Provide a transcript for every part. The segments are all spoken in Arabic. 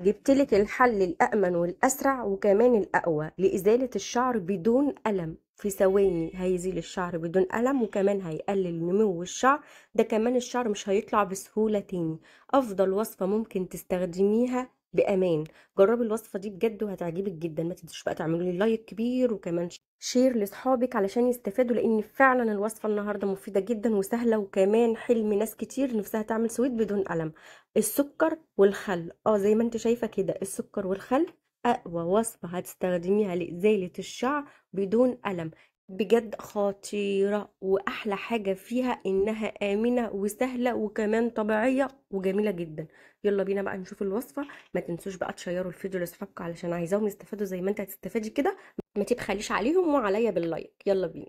جبتلك الحل الأأمن والأسرع وكمان الأقوى لإزالة الشعر بدون ألم في ثواني هيزيل الشعر بدون ألم وكمان هيقلل نمو الشعر ده كمان الشعر مش هيطلع بسهولة تاني أفضل وصفة ممكن تستخدميها بأمان جربي الوصفة دي بجد وهتعجبك جدا ما تنسوش بقى تعملوا لي لايك كبير وكمان شير لاصحابك علشان يستفادوا لان فعلا الوصفة النهاردة مفيدة جدا وسهلة وكمان حلم ناس كتير نفسها تعمل سويت بدون الم السكر والخل اه زي ما انت شايفة كده السكر والخل اقوى وصفة هتستخدميها لإزالة الشعر بدون ألم بجد خطيرة وأحلى حاجة فيها إنها آمنة وسهلة وكمان طبيعية وجميلة جدا يلا بينا بقى نشوف الوصفة ما تنسوش بقى تشيروا الفيديو لأصحابكم علشان عايزاهم يستفادوا زي ما انت هتستفادي كده ما تبخليش عليهم وعليا باللايك يلا بينا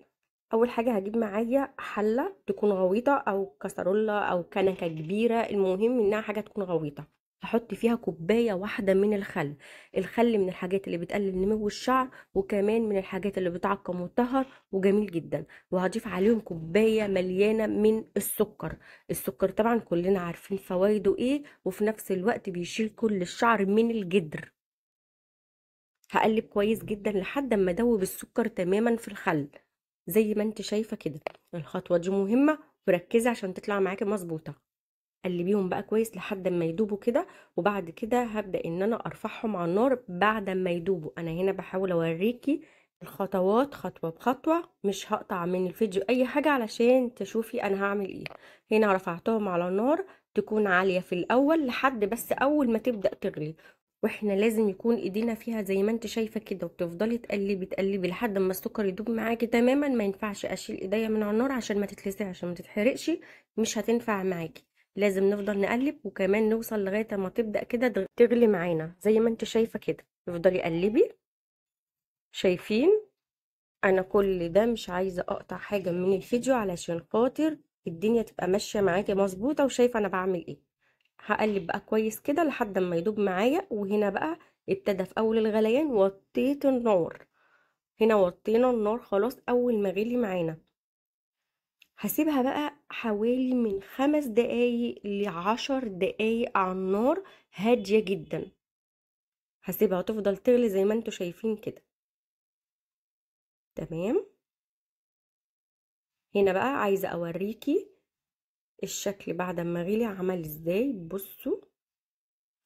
أول حاجة هجيب معايا حلة تكون غويطة أو كسرولة أو كنكة كبيرة المهم إنها حاجة تكون غويطة هحط فيها كوبايه واحده من الخل الخل من الحاجات اللي بتقلل نمو الشعر وكمان من الحاجات اللي بتعقم وتطهر وجميل جدا وهضيف عليهم كوبايه مليانه من السكر السكر طبعا كلنا عارفين فوائده ايه وفي نفس الوقت بيشيل كل الشعر من الجدر هقلب كويس جدا لحد ما ادوب السكر تماما في الخل زي ما انت شايفه كده الخطوه دي مهمه وركزي عشان تطلع معاكي مظبوطه قلبيهم بقى كويس لحد ما يدوبوا كده وبعد كده هبدا ان انا ارفعهم على النار بعد ما يدوبوا انا هنا بحاول اوريكي الخطوات خطوه بخطوه مش هقطع من الفيديو اي حاجه علشان تشوفي انا هعمل ايه هنا رفعتهم على النار تكون عاليه في الاول لحد بس اول ما تبدا تغلي واحنا لازم يكون ايدينا فيها زي ما انت شايفه كده وبتفضلي تقلبي تقلبي لحد ما السكر يدوب معاكي تماما ما ينفعش اشيل ايديا من على النار عشان ما تتلسعش عشان ما تتحرقش مش هتنفع معاكي لازم نفضل نقلب وكمان نوصل لغايه ما تبدا كده تغلي معانا زي ما انت شايفه كده افضلي قلبي شايفين انا كل ده مش عايزه اقطع حاجه من الفيديو علشان خاطر الدنيا تبقى ماشيه معاكي مظبوطه وشايفه انا بعمل ايه هقلب بقى كويس كده لحد ما يدوب معايا وهنا بقى ابتدى في اول الغليان وطيت النار هنا وطينا النار خلاص اول ما غلي معانا هسيبها بقى حوالي من خمس دقايق لعشر دقايق على النار هادية جدا هسيبها تفضل تغلي زي ما انتوا شايفين كده تمام هنا بقى عايزة اوريكي الشكل بعد ما غلي عمل ازاي بصوا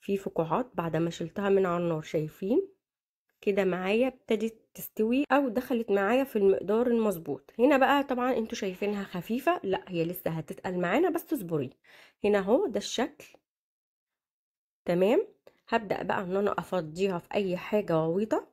في فقاعات بعد ما شلتها من على النار شايفين كده معايا ابتدت تستوي او دخلت معايا في المقدار المظبوط هنا بقى طبعا انتوا شايفينها خفيفه لا هي لسه هتتقل معانا بس اصبري هنا اهو ده الشكل تمام هبدا بقى ان انا افضيها في اي حاجه غويطه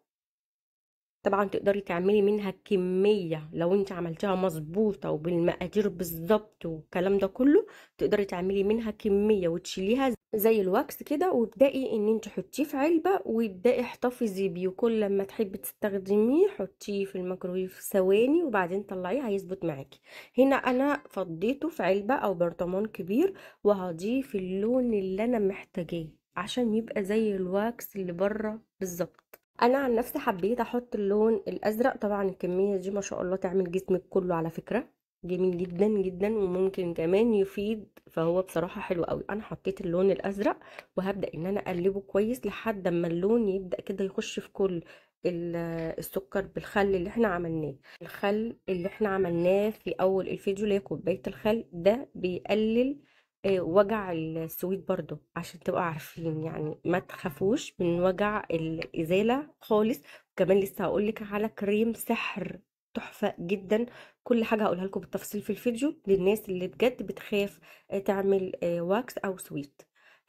طبعا تقدري تعملي منها كمية لو انت عملتيها مظبوطة وبالمقادير بالظبط والكلام ده كله تقدري تعملي منها كمية وتشيليها زي الواكس كده وابدأي ان انت حطيه في علبة وابدأي احتفظي بيه وكل لما تحبي تستخدميه حطيه في الميكرويف ثواني وبعدين طلعيه هيظبط معاكي هنا انا فضيته في علبة او برطمان كبير وهضيف اللون اللي انا محتاجاه عشان يبقى زي الواكس اللي بره بالظبط انا عن نفسي حبيت احط اللون الازرق طبعا الكميه دي ما شاء الله تعمل جسمك كله على فكره جميل جدا جدا وممكن كمان يفيد فهو بصراحه حلو قوي انا حطيت اللون الازرق وهبدا ان انا اقلبه كويس لحد اما اللون يبدا كده يخش في كل آه، السكر بالخل اللي احنا عملناه الخل اللي احنا عملناه في اول الفيديو اللي هي كوبايه الخل ده بيقلل آه، وجع السويد برضو عشان تبقوا عارفين يعني ما تخافوش من وجع الإزالة خالص وكمان لسه هقولك على كريم سحر تحفة جدا كل حاجة هقولها لكم بالتفصيل في الفيديو للناس اللي بجد بتخاف آه، تعمل آه، واكس أو سويت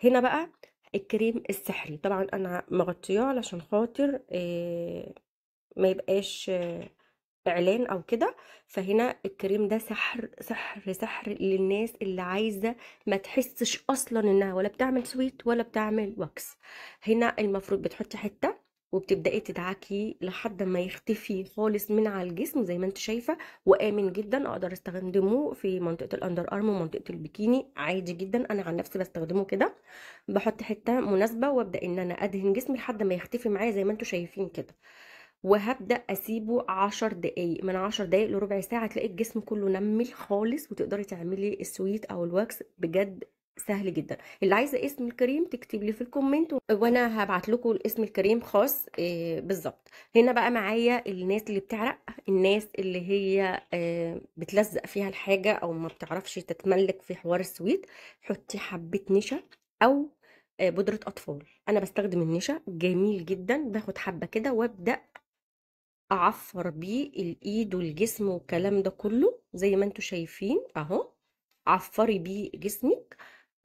هنا بقى الكريم السحري طبعا أنا مغطياه علشان خاطر ما يبقاش اعلان او كده فهنا الكريم ده سحر سحر سحر للناس اللي عايزه ما تحسش اصلا انها ولا بتعمل سويت ولا بتعمل وكس هنا المفروض بتحطي حته وبتبداي تدعكي لحد ما يختفي خالص من على الجسم زي ما انت شايفه وامن جدا اقدر استخدمه في منطقه الاندر ارم ومنطقه البكيني عادي جدا انا عن نفسي بستخدمه كده بحط حته مناسبه وابدا ان انا ادهن جسمي لحد ما يختفي معايا زي ما انتم شايفين كده وهبدا اسيبه عشر دقايق من عشر دقايق لربع ساعه تلاقي الجسم كله نمل خالص وتقدري تعملي السويت او الواكس بجد سهل جدا اللي عايزه اسم الكريم تكتب لي في الكومنت وانا هبعت لكم اسم الكريم خاص آه، بالظبط هنا بقى معايا الناس اللي بتعرق الناس اللي هي آه، بتلزق فيها الحاجه او ما بتعرفش تتملك في حوار السويت حطي حبه نشا او آه، بودره اطفال انا بستخدم النشا جميل جدا باخد حبه كده وابدا اعفر بيه الايد والجسم والكلام ده كله زي ما انتوا شايفين اهو عفري بيه جسمك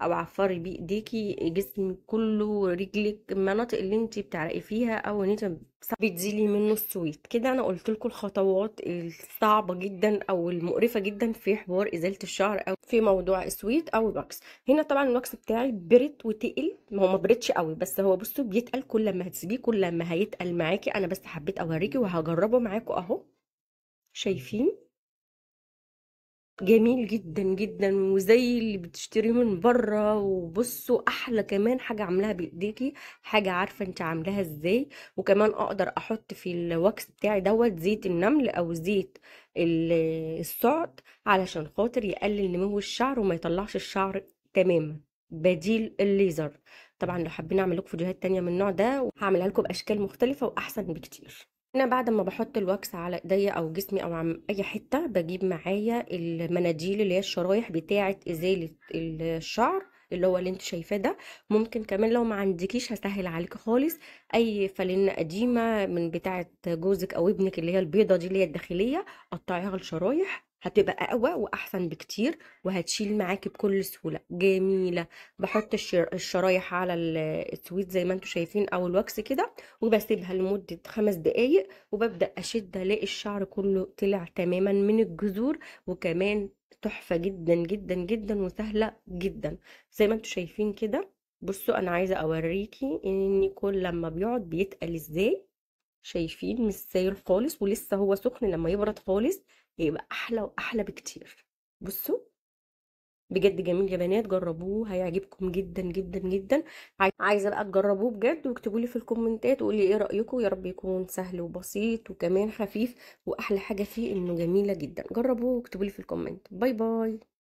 او عفري بايديكي جسمك كله رجلك المناطق اللي انت بتعرقي فيها او ان انت بتزيلي منه السويت كده انا قلت لكم الخطوات الصعبه جدا او المقرفه جدا في حوار ازاله الشعر او في موضوع السويت او الواكس هنا طبعا الواكس بتاعي برد وتقل ما هو ما بردش قوي بس هو بصوا بيتقل كل ما هتسيبيه كل ما هيتقل معاكي انا بس حبيت اوريكي وهجربه معاكم اهو شايفين جميل جدًا، جدًا، وزي اللي بتشتريه من برّه، وبُصّوا أحلى كمان حاجة عاملاها بايديكي حاجة عارفة أنتِ عاملاها إزاي، وكمان أقدر أحُطّ في الوكس بتاعي دوت زيت النمل أو زيت الصعد السُّعد علشان خاطر يقلل نمو الشعر وما يطلّعش الشعر تمامًا، بديل الليزر، طبعًا لو حابين أعمل لكم فيديوهات تانية من النوع ده، هعملها لكم بأشكال مختلفة وأحسن بكتير. انا بعد ما بحط الواكس على ايديا او جسمي او عم اي حته بجيب معايا المناديل اللي هي الشرايح بتاعه ازاله الشعر اللي هو اللي انت شايفاه ده ممكن كمان لو ما عندكيش هسهل عليك خالص اي فلينه قديمه من بتاعه جوزك او ابنك اللي هي البيضه دي اللي هي الداخليه قطعيها لشرايح هتبقى اقوى واحسن بكتير وهتشيل معاكي بكل سهوله جميله بحط الشرايح على السويت زي ما انتم شايفين او الوكس كده وبسيبها لمده خمس دقائق وببدا اشد الاقي الشعر كله طلع تماما من الجذور وكمان تحفه جدا جدا جدا وسهله جدا زي ما انتم شايفين كده بصوا انا عايزه اوريكي ان كل لما بيقعد بيتقل ازاي شايفين مش ساير خالص ولسه هو سخن لما يبرد خالص هيبقى احلى واحلى بكتير بصوا بجد جميل يا بنات جربوه هيعجبكم جدا جدا جدا عايزه بقى تجربوه بجد واكتبوا لي في الكومنتات وقولي ايه رايكم يا رب يكون سهل وبسيط وكمان خفيف واحلى حاجه فيه انه جميله جدا جربوه واكتبوا لي في الكومنت باي باي